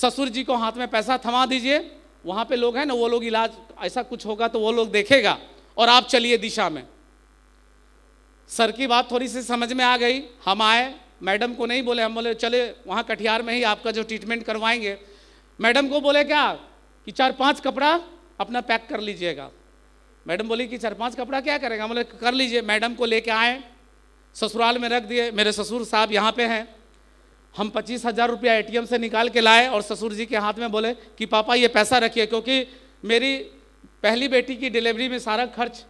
ससुर जी को हाथ में पैसा थमा दीजिए वहाँ पे लोग हैं ना वो लोग इलाज ऐसा कुछ होगा तो वो लोग देखेगा और आप चलिए दिशा में सर की बात थोड़ी सी समझ में आ गई हम आए मैडम को नहीं बोले हम बोले चले वहाँ कटिहार में ही आपका जो ट्रीटमेंट करवाएंगे मैडम को बोले क्या कि चार पाँच कपड़ा अपना पैक कर लीजिएगा मैडम बोली कि चार पाँच कपड़ा क्या करेगा बोले कर लीजिए मैडम को लेके आए ससुराल में रख दिए मेरे ससुर साहब यहाँ पे हैं हम पच्चीस हज़ार रुपया ए से निकाल के लाए और ससुर जी के हाथ में बोले कि पापा ये पैसा रखिए क्योंकि मेरी पहली बेटी की डिलीवरी में सारा खर्च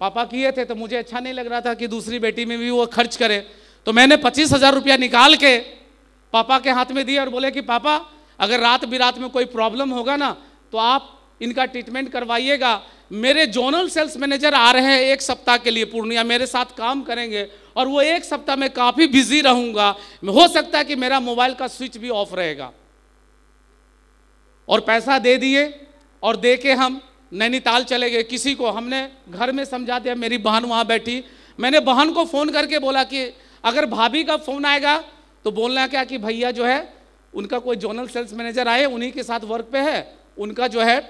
पापा किए थे तो मुझे अच्छा नहीं लग रहा था कि दूसरी बेटी में भी वो खर्च करे तो मैंने पच्चीस हज़ार रुपया निकाल के पापा के हाथ में दिए और बोले कि पापा अगर रात बिरात में कोई प्रॉब्लम होगा ना तो आप इनका ट्रीटमेंट करवाइएगा मेरे जोनल सेल्स मैनेजर आ रहे हैं एक सप्ताह के लिए पूर्णिया मेरे साथ काम करेंगे और वो एक सप्ताह में काफ़ी बिजी रहूँगा हो सकता है कि मेरा मोबाइल का स्विच भी ऑफ रहेगा और पैसा दे दिए और दे के हम नैनीताल चले गए किसी को हमने घर में समझा दिया मेरी बहन वहाँ बैठी मैंने बहन को फ़ोन करके बोला कि अगर भाभी का फ़ोन आएगा तो बोलना क्या कि भैया जो है उनका कोई जोनल सेल्स मैनेजर आए उन्हीं के साथ वर्क पे है उनका जो है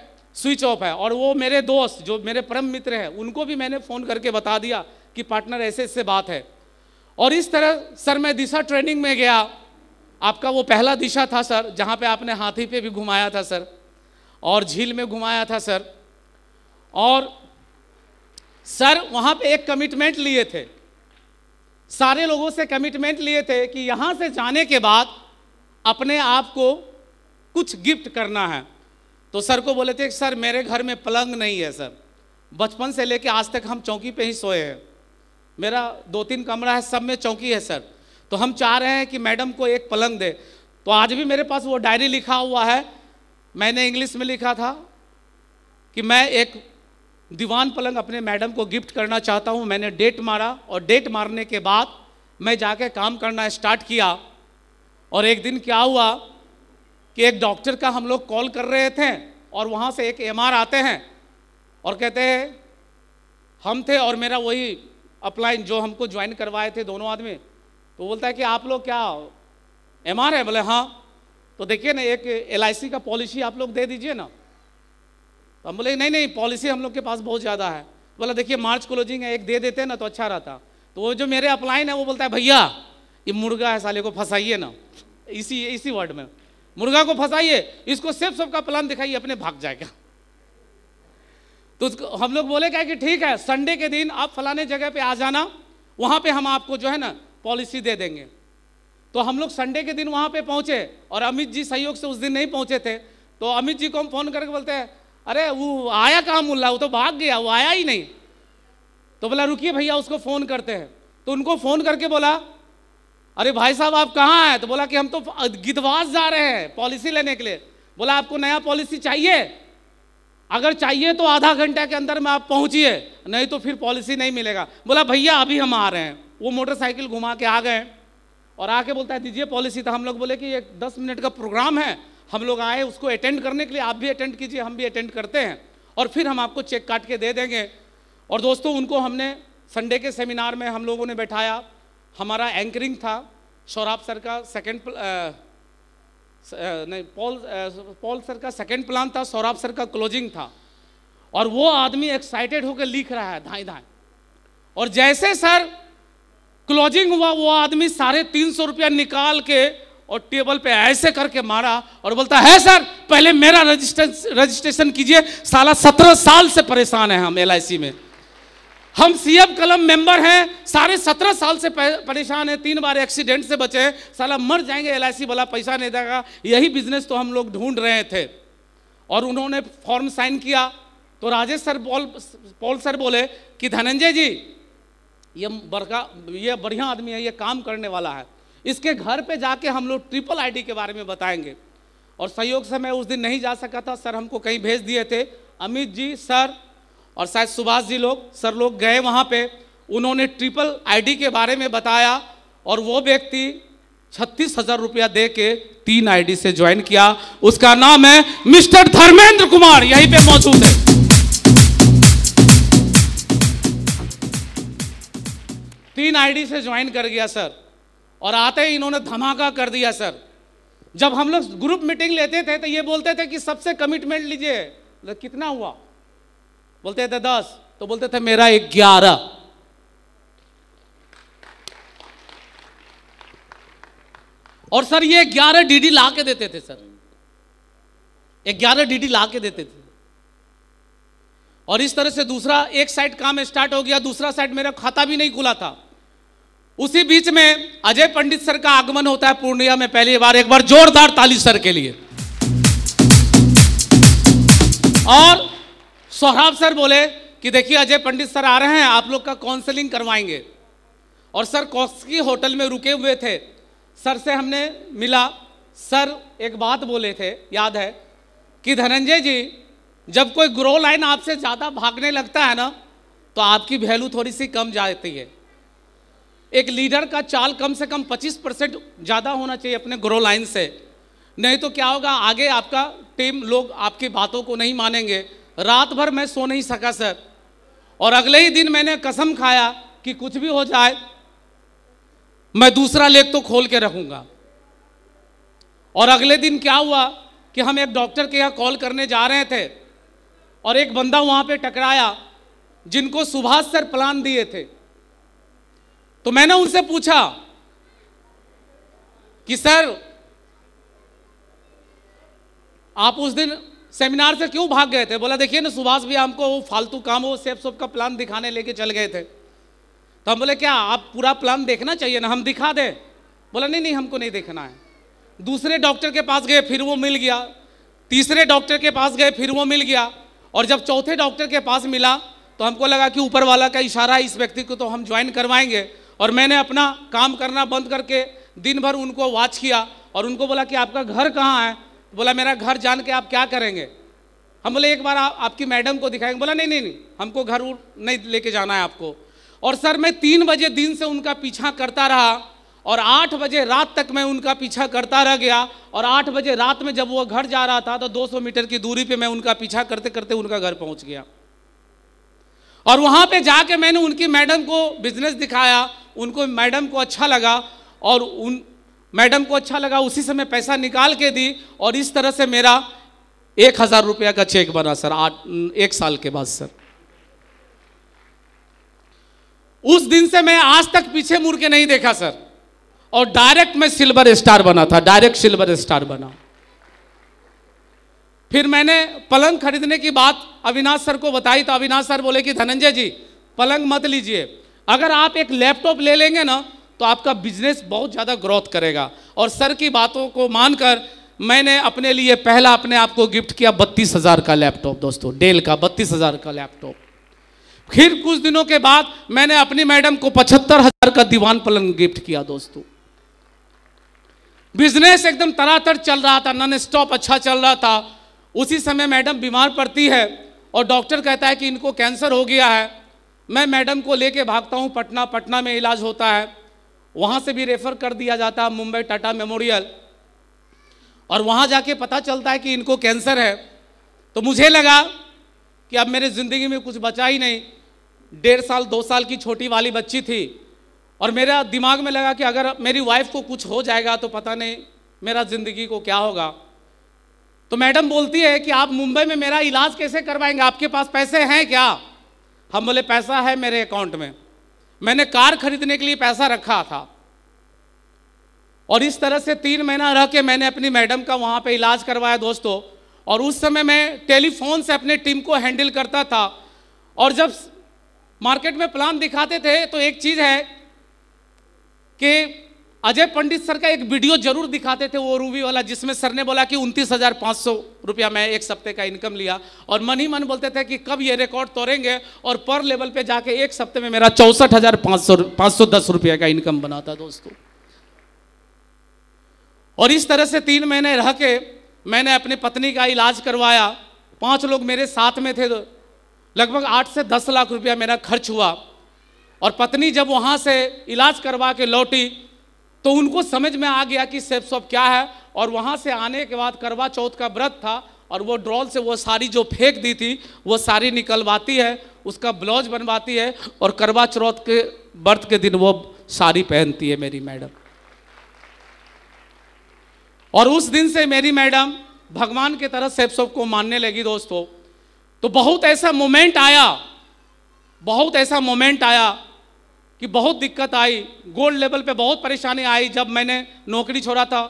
स्विच ऑफ है और वो मेरे दोस्त जो मेरे परम मित्र हैं उनको भी मैंने फ़ोन करके बता दिया कि पार्टनर ऐसे ऐसे बात है और इस तरह सर मैं दिशा ट्रेनिंग में गया आपका वो पहला दिशा था सर जहाँ पे आपने हाथी पे भी घुमाया था सर और झील में घुमाया था सर और सर वहाँ पे एक कमिटमेंट लिए थे सारे लोगों से कमिटमेंट लिए थे कि यहाँ से जाने के बाद अपने आप को कुछ गिफ्ट करना है तो सर को बोले थे सर मेरे घर में पलंग नहीं है सर बचपन से लेके आज तक हम चौकी पे ही सोए हैं मेरा दो तीन कमरा है सब में चौकी है सर तो हम चाह रहे हैं कि मैडम को एक पलंग दे तो आज भी मेरे पास वो डायरी लिखा हुआ है मैंने इंग्लिश में लिखा था कि मैं एक दीवान पलंग अपने मैडम को गिफ्ट करना चाहता हूँ मैंने डेट मारा और डेट मारने के बाद मैं जाके काम करना स्टार्ट किया और एक दिन क्या हुआ कि एक डॉक्टर का हम लोग कॉल कर रहे थे और वहाँ से एक एम आते हैं और कहते हैं हम थे और मेरा वही अपलाइन जो हमको ज्वाइन करवाए थे दोनों आदमी तो बोलता है कि आप लोग क्या एम आर है बोले हाँ तो देखिए ना एक एल का पॉलिसी आप लोग दे दीजिए ना तो हम बोले नहीं नहीं पॉलिसी हम लोग के पास बहुत ज़्यादा है तो बोला देखिए मार्च क्लोजिंग है एक दे देते ना तो अच्छा रहता तो वो जो मेरे अपलाइन है वो बोलता है भैया ये मुर्गा है साले को फंसाइए ना इसी इसी वर्ड में मुर्गा को फंसाइए इसको सिर्फ सबका प्लान दिखाइए अपने भाग जाएगा तो हम लोग बोले क्या कि ठीक है संडे के दिन आप फलाने जगह पे आ जाना वहाँ पे हम आपको जो है ना पॉलिसी दे देंगे तो हम लोग संडे के दिन वहाँ पे पहुँचे और अमित जी सहयोग से उस दिन नहीं पहुँचे थे तो अमित जी को हम फ़ोन करके बोलते हैं अरे वो आया कहाँ मुल्ला वो तो भाग गया वो आया ही नहीं तो बोला रुकिए भैया उसको फ़ोन करते हैं तो उनको फ़ोन करके बोला अरे भाई साहब आप कहाँ हैं तो बोला कि हम तो गिदवास जा रहे हैं पॉलिसी लेने के लिए बोला आपको नया पॉलिसी चाहिए अगर चाहिए तो आधा घंटा के अंदर में आप पहुंचिए नहीं तो फिर पॉलिसी नहीं मिलेगा बोला भैया अभी हम आ रहे हैं वो मोटरसाइकिल घुमा के आ गए और आके बोलता है दीजिए पॉलिसी तो हम लोग बोले कि ये दस मिनट का प्रोग्राम है हम लोग आए उसको अटेंड करने के लिए आप भी अटेंड कीजिए हम भी अटेंड करते हैं और फिर हम आपको चेक काट के दे देंगे और दोस्तों उनको हमने संडे के सेमिनार में हम लोगों ने बैठाया हमारा एंकरिंग था सौराब सर का सेकेंड नहीं पॉल पॉल सर का सेकंड प्लान था सौरभ सर का क्लोजिंग था और वो आदमी एक्साइटेड होकर लिख रहा है धाए धाए और जैसे सर क्लोजिंग हुआ वो आदमी साढ़े तीन सौ रुपया निकाल के और टेबल पे ऐसे करके मारा और बोलता है सर पहले मेरा रजिस्ट्रेशन कीजिए साला सत्रह साल से परेशान है हम एल में हम एम कलम मेंबर हैं सारे सत्रह साल से परेशान हैं तीन बार एक्सीडेंट से बचे हैं साला मर जाएंगे एल वाला पैसा नहीं देगा यही बिजनेस तो हम लोग ढूंढ रहे थे और उन्होंने फॉर्म साइन किया तो राजेश सर पॉल पॉल सर बोले कि धनंजय जी ये बड़का ये बढ़िया आदमी है ये काम करने वाला है इसके घर पे जाके हम लोग ट्रिपल आईडी के बारे में बताएंगे और सहयोग से मैं उस दिन नहीं जा सका था सर हमको कहीं भेज दिए थे अमित जी सर और शायद सुभाष जी लोग सर लोग गए वहाँ पे उन्होंने ट्रिपल आईडी के बारे में बताया और वो व्यक्ति छत्तीस हजार रुपया दे के तीन आईडी से ज्वाइन किया उसका नाम है मिस्टर धर्मेंद्र कुमार यहीं पे मौजूद है तीन आईडी से ज्वाइन कर गया सर और आते ही इन्होंने धमाका कर दिया सर जब हम लोग ग्रुप मीटिंग लेते थे तो ये बोलते थे कि सबसे कमिटमेंट लीजिए कितना हुआ बोलते थे दस तो बोलते थे मेरा एक ग्यारह और सर ये ग्यारह डीडी ला के देते थे सर ग्यारह डीडी ला के देते थे और इस तरह से दूसरा एक साइड काम स्टार्ट हो गया दूसरा साइड मेरा खाता भी नहीं खुला था उसी बीच में अजय पंडित सर का आगमन होता है पूर्णिया में पहली बार एक बार जोरदार ताली सर के लिए और सोहराब सर बोले कि देखिए अजय पंडित सर आ रहे हैं आप लोग का काउंसलिंग करवाएंगे और सर कौस्की होटल में रुके हुए थे सर से हमने मिला सर एक बात बोले थे याद है कि धनंजय जी जब कोई ग्रो लाइन आपसे ज़्यादा भागने लगता है ना तो आपकी वैल्यू थोड़ी सी कम जाती है एक लीडर का चाल कम से कम 25 परसेंट ज़्यादा होना चाहिए अपने ग्रो लाइन से नहीं तो क्या होगा आगे आपका टीम लोग आपकी बातों को नहीं मानेंगे रात भर मैं सो नहीं सका सर और अगले ही दिन मैंने कसम खाया कि कुछ भी हो जाए मैं दूसरा लेख तो खोल के रखूंगा और अगले दिन क्या हुआ कि हम एक डॉक्टर के यहाँ कॉल करने जा रहे थे और एक बंदा वहाँ पे टकराया जिनको सुभाष सर प्लान दिए थे तो मैंने उनसे पूछा कि सर आप उस दिन सेमिनार से क्यों भाग गए थे बोला देखिए ना सुभाष भी हमको वो फालतू काम हो सेफ सोप का प्लान दिखाने लेके चल गए थे तो हम बोले क्या आप पूरा प्लान देखना चाहिए ना हम दिखा दें बोला नहीं नहीं हमको नहीं देखना है दूसरे डॉक्टर के पास गए फिर वो मिल गया तीसरे डॉक्टर के पास गए फिर वो मिल गया और जब चौथे डॉक्टर के पास मिला तो हमको लगा कि ऊपर वाला का इशारा इस व्यक्ति को तो हम ज्वाइन करवाएंगे और मैंने अपना काम करना बंद करके दिन भर उनको वॉच किया और उनको बोला कि आपका घर कहाँ है बोला मेरा घर जान के आप क्या करेंगे हम बोले एक बार आप, आपकी मैडम को दिखाएंगे बोला नहीं नहीं नहीं हमको घर नहीं लेके जाना है आपको और सर मैं तीन बजे दिन से उनका पीछा करता रहा और आठ बजे रात तक मैं उनका पीछा करता रह गया और आठ बजे रात में जब वो घर जा रहा था तो 200 मीटर की दूरी पे मैं उनका पीछा करते करते उनका घर पहुंच गया और वहाँ पे जाके मैंने उनकी मैडम को बिजनेस दिखाया उनको मैडम को अच्छा लगा और उन मैडम को अच्छा लगा उसी से मैं पैसा निकाल के दी और इस तरह से मेरा एक हजार रुपया का चेक बना सर आठ एक साल के बाद सर उस दिन से मैं आज तक पीछे मुड़ के नहीं देखा सर और डायरेक्ट मैं सिल्वर स्टार बना था डायरेक्ट सिल्वर स्टार बना फिर मैंने पलंग खरीदने की बात अविनाश सर को बताई तो अविनाश सर बोले कि धनंजय जी पलंग मत लीजिए अगर आप एक लैपटॉप ले लेंगे ना तो आपका बिजनेस बहुत ज़्यादा ग्रोथ करेगा और सर की बातों को मानकर मैंने अपने लिए पहला अपने आप को गिफ्ट किया बत्तीस हज़ार का लैपटॉप दोस्तों डेल का बत्तीस हज़ार का लैपटॉप फिर कुछ दिनों के बाद मैंने अपनी मैडम को पचहत्तर हज़ार का दीवान पलंग गिफ्ट किया दोस्तों बिजनेस एकदम तरातर चल रहा था नॉन स्टॉप अच्छा चल रहा था उसी समय मैडम बीमार पड़ती है और डॉक्टर कहता है कि इनको कैंसर हो गया है मैं मैडम को लेके भागता हूँ पटना पटना में इलाज होता है वहाँ से भी रेफर कर दिया जाता है मुंबई टाटा मेमोरियल और वहाँ जाके पता चलता है कि इनको कैंसर है तो मुझे लगा कि अब मेरे ज़िंदगी में कुछ बचा ही नहीं डेढ़ साल दो साल की छोटी वाली बच्ची थी और मेरा दिमाग में लगा कि अगर मेरी वाइफ को कुछ हो जाएगा तो पता नहीं मेरा ज़िंदगी को क्या होगा तो मैडम बोलती है कि आप मुंबई में मेरा इलाज कैसे करवाएंगे आपके पास पैसे हैं क्या हम बोले पैसा है मेरे अकाउंट में मैंने कार खरीदने के लिए पैसा रखा था और इस तरह से तीन महीना रह के मैंने अपनी मैडम का वहाँ पे इलाज करवाया दोस्तों और उस समय मैं टेलीफोन से अपने टीम को हैंडल करता था और जब मार्केट में प्लान दिखाते थे तो एक चीज़ है कि अजय पंडित सर का एक वीडियो जरूर दिखाते थे वो रूबी वाला जिसमें सर ने बोला कि उनतीस हज़ार पाँच सौ रुपया मैं एक सप्ते का इनकम लिया और मन ही मन बोलते थे कि कब ये रिकॉर्ड तोड़ेंगे और पर लेवल पे जाके एक सप्ते में मेरा चौंसठ हज़ार पाँच सौ पाँच सौ दस रुपया का इनकम बना था दोस्तों और इस तरह से तीन महीने रह के मैंने अपनी पत्नी का इलाज करवाया पाँच लोग मेरे साथ में थे लगभग आठ से दस लाख रुपया मेरा खर्च हुआ और पत्नी जब वहाँ से इलाज करवा के लौटी तो उनको समझ में आ गया कि सेफ सॉप क्या है और वहाँ से आने के बाद करवा चौथ का व्रत था और वो ड्रॉल से वो साड़ी जो फेंक दी थी वो साड़ी निकलवाती है उसका ब्लाउज बनवाती है और करवा चौथ के व्रत के दिन वो साड़ी पहनती है मेरी मैडम और उस दिन से मेरी मैडम भगवान की तरह सेफ सॉप को मानने लगी दोस्तों तो बहुत ऐसा मोमेंट आया बहुत ऐसा मोमेंट आया कि बहुत दिक्कत आई गोल्ड लेवल पे बहुत परेशानी आई जब मैंने नौकरी छोड़ा था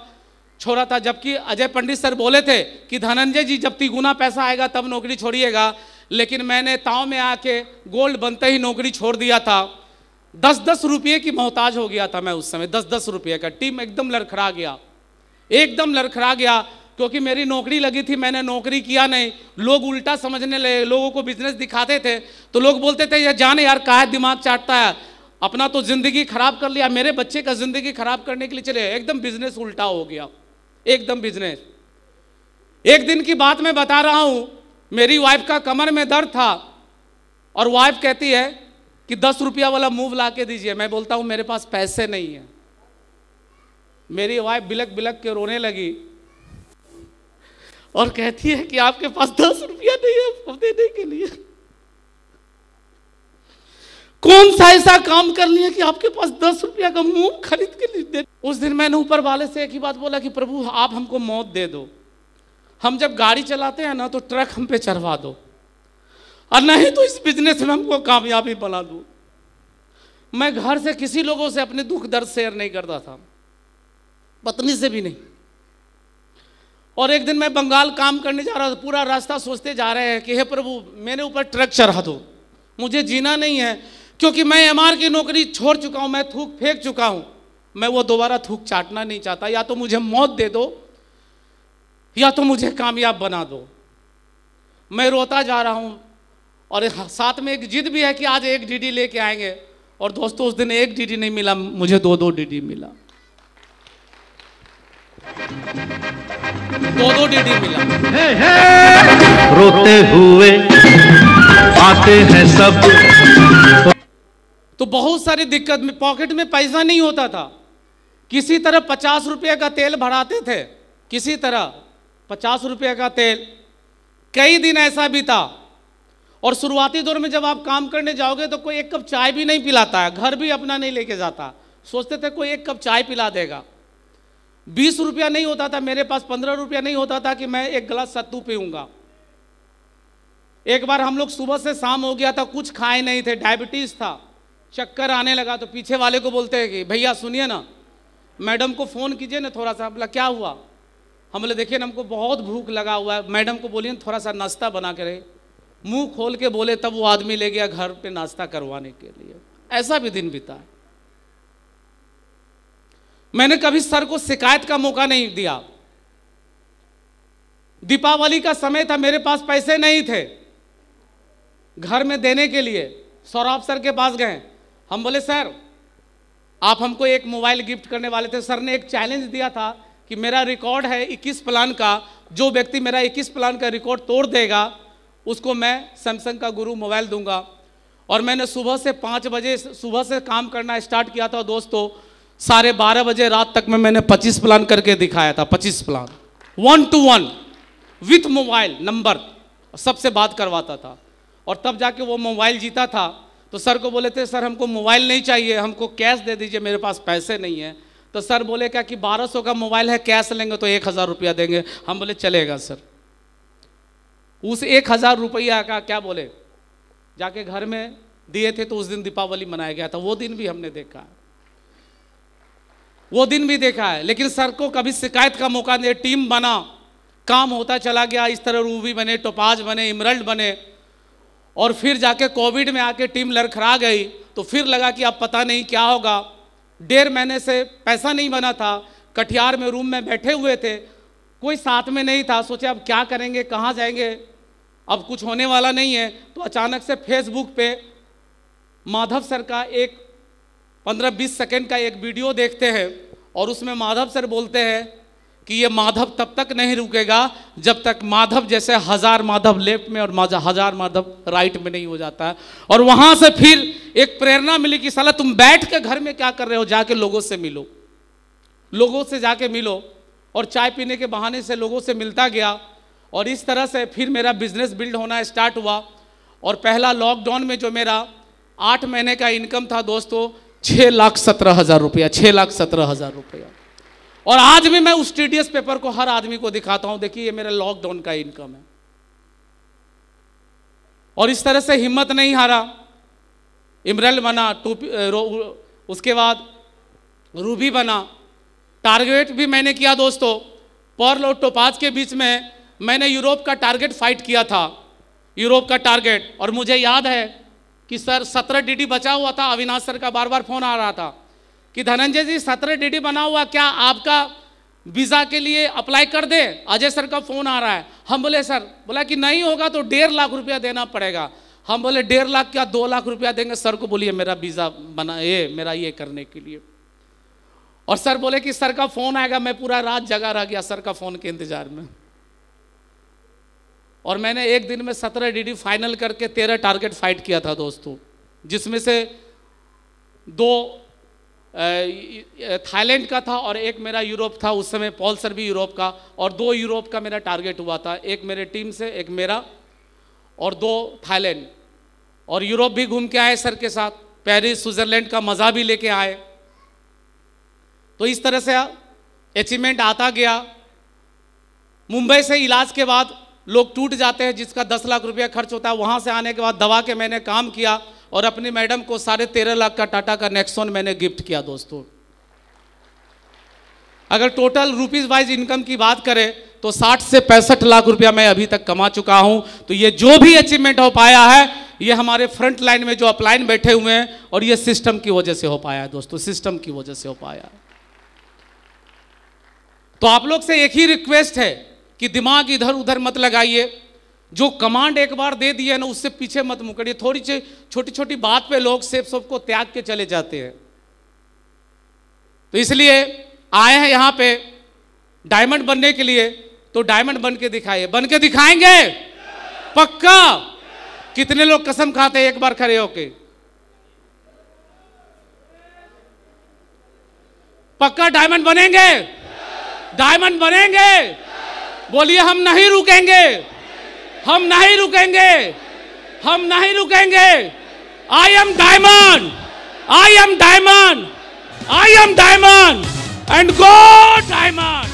छोड़ा था जबकि अजय पंडित सर बोले थे कि धनंजय जी जब तिगुना पैसा आएगा तब नौकरी छोड़िएगा लेकिन मैंने ताव में आके गोल्ड बनते ही नौकरी छोड़ दिया था दस दस रुपये की मोहताज हो गया था मैं उस समय दस दस रुपये का टीम एकदम लड़खड़ा गया एकदम लड़खड़ा गया क्योंकि मेरी नौकरी लगी थी मैंने नौकरी किया नहीं लोग उल्टा समझने लगे लोगों को बिजनेस दिखाते थे तो लोग बोलते थे ये जाने यार का दिमाग चाटता है अपना तो ज़िंदगी खराब कर लिया मेरे बच्चे का ज़िंदगी खराब करने के लिए चले एकदम बिजनेस उल्टा हो गया एकदम बिजनेस एक दिन की बात मैं बता रहा हूँ मेरी वाइफ का कमर में दर्द था और वाइफ कहती है कि दस रुपया वाला मूव ला के दीजिए मैं बोलता हूँ मेरे पास पैसे नहीं है मेरी वाइफ बिलक बिलक के रोने लगी और कहती है कि आपके पास दस रुपया नहीं है देने के लिए कौन सा ऐसा काम कर लिया कि आपके पास दस रुपया का मुंह खरीद के दे उस दिन मैंने ऊपर वाले से एक ही बात बोला कि प्रभु आप हमको मौत दे दो हम जब गाड़ी चलाते हैं ना तो ट्रक हम पे चढ़वा दो और नहीं तो इस बिजनेस में हमको कामयाबी बना दो मैं घर से किसी लोगों से अपने दुख दर्द शेयर नहीं करता था पत्नी से भी नहीं और एक दिन मैं बंगाल काम करने जा रहा था पूरा रास्ता सोचते जा रहे हैं कि हे प्रभु मेरे ऊपर ट्रक चढ़ा दो मुझे जीना नहीं है क्योंकि मैं एम की नौकरी छोड़ चुका हूं मैं थूक फेंक चुका हूं मैं वो दोबारा थूक चाटना नहीं चाहता या तो मुझे मौत दे दो या तो मुझे कामयाब बना दो मैं रोता जा रहा हूं और साथ में एक जिद भी है कि आज एक डीडी लेके आएंगे और दोस्तों उस दिन एक डीडी नहीं मिला मुझे दो दो डीडी मिला दो दो डीडी मिला हे हे रोते हुए आते हैं सब तो बहुत सारी दिक्कत में पॉकेट में पैसा नहीं होता था किसी तरह पचास रुपये का तेल भराते थे किसी तरह पचास रुपये का तेल कई दिन ऐसा भी था और शुरुआती दौर में जब आप काम करने जाओगे तो कोई एक कप चाय भी नहीं पिलाता है घर भी अपना नहीं लेके जाता सोचते थे कोई एक कप चाय पिला देगा बीस रुपया नहीं होता था मेरे पास पंद्रह रुपया नहीं होता था कि मैं एक गिलास सत्तू पीऊँगा एक बार हम लोग सुबह से शाम हो गया था कुछ खाए नहीं थे डायबिटीज़ था चक्कर आने लगा तो पीछे वाले को बोलते हैं कि भैया सुनिए ना मैडम को फ़ोन कीजिए ना थोड़ा सा बोला क्या हुआ हम बोले देखिए ना हमको बहुत भूख लगा हुआ है मैडम को बोलिए ना थोड़ा सा नाश्ता बना के मुंह खोल के बोले तब वो आदमी ले गया घर पे नाश्ता करवाने के लिए ऐसा भी दिन बीता है मैंने कभी सर को शिकायत का मौका नहीं दिया दीपावली का समय था मेरे पास पैसे नहीं थे घर में देने के लिए सौरभ सर के पास गए हम बोले सर आप हमको एक मोबाइल गिफ्ट करने वाले थे सर ने एक चैलेंज दिया था कि मेरा रिकॉर्ड है 21 प्लान का जो व्यक्ति मेरा 21 प्लान का रिकॉर्ड तोड़ देगा उसको मैं सैमसंग का गुरु मोबाइल दूंगा और मैंने सुबह से पाँच बजे सुबह से काम करना स्टार्ट किया था दोस्तों साढ़े बारह बजे रात तक में मैंने पच्चीस प्लान करके दिखाया था पच्चीस plan one two one with mobile number सबसे बात करवाता था और तब जाके वो मोबाइल जीता था तो सर को बोले थे सर हमको मोबाइल नहीं चाहिए हमको कैश दे दीजिए मेरे पास पैसे नहीं है तो सर बोले क्या कि 1200 का मोबाइल है कैश लेंगे तो एक हज़ार रुपया देंगे हम बोले चलेगा सर उस एक हज़ार रुपया का क्या बोले जाके घर में दिए थे तो उस दिन दीपावली मनाया गया था वो दिन भी हमने देखा वो दिन भी देखा है लेकिन सर को कभी शिकायत का मौका नहीं टीम बना काम होता चला गया इस तरह रूबी बने टोपाज बने इमरल्ड बने और फिर जाके कोविड में आके टीम लड़खड़ा गई तो फिर लगा कि अब पता नहीं क्या होगा डेढ़ महीने से पैसा नहीं बना था कटिहार में रूम में बैठे हुए थे कोई साथ में नहीं था सोचे अब क्या करेंगे कहाँ जाएंगे अब कुछ होने वाला नहीं है तो अचानक से फेसबुक पे माधव सर का एक पंद्रह बीस सेकेंड का एक वीडियो देखते हैं और उसमें माधव सर बोलते हैं कि ये माधव तब तक नहीं रुकेगा जब तक माधव जैसे हजार माधव लेफ्ट में और हजार माधव राइट में नहीं हो जाता है और वहां से फिर एक प्रेरणा मिली कि साला तुम बैठ के घर में क्या कर रहे हो जाके लोगों से मिलो लोगों से जाके मिलो और चाय पीने के बहाने से लोगों से मिलता गया और इस तरह से फिर मेरा बिजनेस बिल्ड होना स्टार्ट हुआ और पहला लॉकडाउन में जो मेरा आठ महीने का इनकम था दोस्तों छः लाख सत्रह हज़ार रुपया छः लाख सत्रह हज़ार रुपया और आज भी मैं उस टीडीएस पेपर को हर आदमी को दिखाता हूं देखिए ये मेरे लॉकडाउन का इनकम है और इस तरह से हिम्मत नहीं हारा इमरल बना टू उसके बाद रूबी बना टारगेट भी मैंने किया दोस्तों पर्ल और टोपाज के बीच में मैंने यूरोप का टारगेट फाइट किया था यूरोप का टारगेट और मुझे याद है कि सर सत्रह डीडी बचा हुआ था अविनाश सर का बार बार फोन आ रहा था कि धनंजय जी सत्रह डीडी बना हुआ क्या आपका वीज़ा के लिए अप्लाई कर दे अजय सर का फ़ोन आ रहा है हम बोले सर बोला कि नहीं होगा तो डेढ़ लाख रुपया देना पड़ेगा हम बोले डेढ़ लाख क्या दो लाख रुपया देंगे सर को बोलिए मेरा वीज़ा बना ये मेरा ये करने के लिए और सर बोले कि सर का फ़ोन आएगा मैं पूरा रात जगा रह गया सर का फ़ोन के इंतज़ार में और मैंने एक दिन में सत्रह डीडी फाइनल करके तेरह टारगेट फाइट किया था दोस्तों जिसमें से दो थाईलैंड का था और एक मेरा यूरोप था उस समय पॉल्सर भी यूरोप का और दो यूरोप का मेरा टारगेट हुआ था एक मेरे टीम से एक मेरा और दो थाईलैंड और यूरोप भी घूम के आए सर के साथ पेरिस स्विट्ज़रलैंड का मज़ा भी लेके आए तो इस तरह से अचीवमेंट आता गया मुंबई से इलाज के बाद लोग टूट जाते हैं जिसका दस लाख रुपया खर्च होता है वहाँ से आने के बाद दवा के मैंने काम किया और अपनी मैडम को साढ़े तेरह लाख का टाटा का नेक्सोन मैंने गिफ्ट किया दोस्तों अगर टोटल रुपीज वाइज इनकम की बात करें तो 60 से पैंसठ लाख रुपया मैं अभी तक कमा चुका हूं तो ये जो भी अचीवमेंट हो पाया है ये हमारे फ्रंट लाइन में जो अपलाइन बैठे हुए हैं और ये सिस्टम की वजह से हो पाया है दोस्तों सिस्टम की वजह से हो पाया है तो आप लोग से एक ही रिक्वेस्ट है कि दिमाग इधर उधर मत लगाइए जो कमांड एक बार दे दिया है ना उससे पीछे मत मुकड़िए थोड़ी सी छोटी छोटी बात पे लोग सेब सब को त्याग के चले जाते हैं तो इसलिए आए हैं यहां पे डायमंड बनने के लिए तो डायमंड बन के दिखाइए बन के दिखाएंगे पक्का कितने लोग कसम खाते हैं एक बार खड़े होके पक्का डायमंड बनेंगे डायमंड बनेंगे बोलिए हम नहीं रुकेंगे हम नहीं रुकेंगे हम नहीं रुकेंगे I am diamond I am diamond I am diamond and go diamond